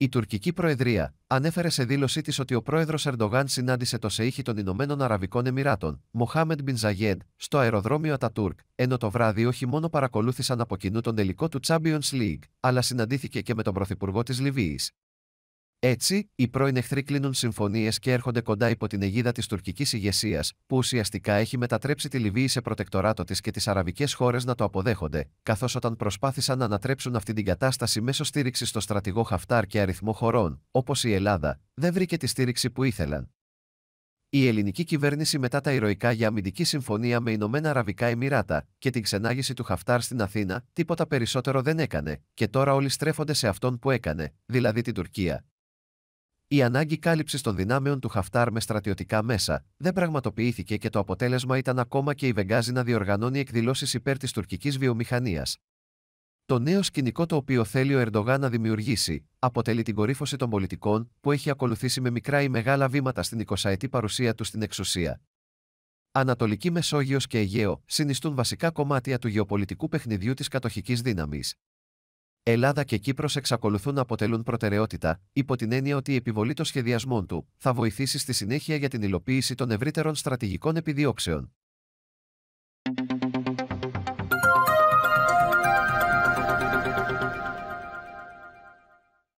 Η τουρκική προεδρία ανέφερε σε δήλωσή της ότι ο πρόεδρος Ερντογάν συνάντησε το Σεήχη των Ηνωμένων Αραβικών Εμμυράτων, Μοχάμεντ Μπιν στο αεροδρόμιο Ατατούρκ, ενώ το βράδυ όχι μόνο παρακολούθησαν από κοινού τον τελικό του Champions League, αλλά συναντήθηκε και με τον πρωθυπουργό της Λιβύης. Έτσι, οι πρώην εχθροί κλείνουν συμφωνίες και έρχονται κοντά υπό την αιγίδα της τουρκικής ηγεσίας, που ουσιαστικά έχει μετατρέψει τη Λιβύη σε προτεκτοράτο της και τις αραβικές χώρες να το αποδέχονται, καθώς όταν προσπάθησαν να ανατρέψουν αυτή την κατάσταση μέσω στήριξης στο στρατηγό Χαφτάρ και αριθμό χωρών, όπως η Ελλάδα, δεν βρήκε τη στήριξη που ήθελαν. Η ελληνική κυβέρνηση μετά τα ηρωικά για αμυντική συμφωνία με Ηνωμένα Αραβικά Εμμυράτα και την ξενάγηση του Χαφτάρ στην Αθήνα, τίποτα περισσότερο δεν έκανε, και τώρα όλοι στρέφονται σε αυτόν που έκανε, δηλαδή την Τουρκία, η ανάγκη κάλυψης των δυνάμεων του Χαφτάρ με στρατιωτικά μέσα δεν πραγματοποιήθηκε και το αποτέλεσμα ήταν ακόμα και η Βεγγάζη να διοργανώνει εκδηλώσεις υπέρ της τουρκικής βιομηχανίας. Το νέο σκηνικό το οποίο θέλει ο Ερντογάν να δημιουργήσει αποτελεί την κορύφωση των πολιτικών που έχει ακολουθήσει με μικρά ή μεγάλα βήματα στην 20η παρουσία του στην εξουσία. Ανατολική Μεσόγειος και Αιγαίο συνιστούν βασικά κομμάτια του γεωπολιτικού παιχνιδιού της κατοχικής δύναμης. Ελλάδα και Κύπρος εξακολουθούν να αποτελούν προτεραιότητα, υπό την έννοια ότι η επιβολή των σχεδιασμών του θα βοηθήσει στη συνέχεια για την υλοποίηση των ευρύτερων στρατηγικών επιδιώξεων.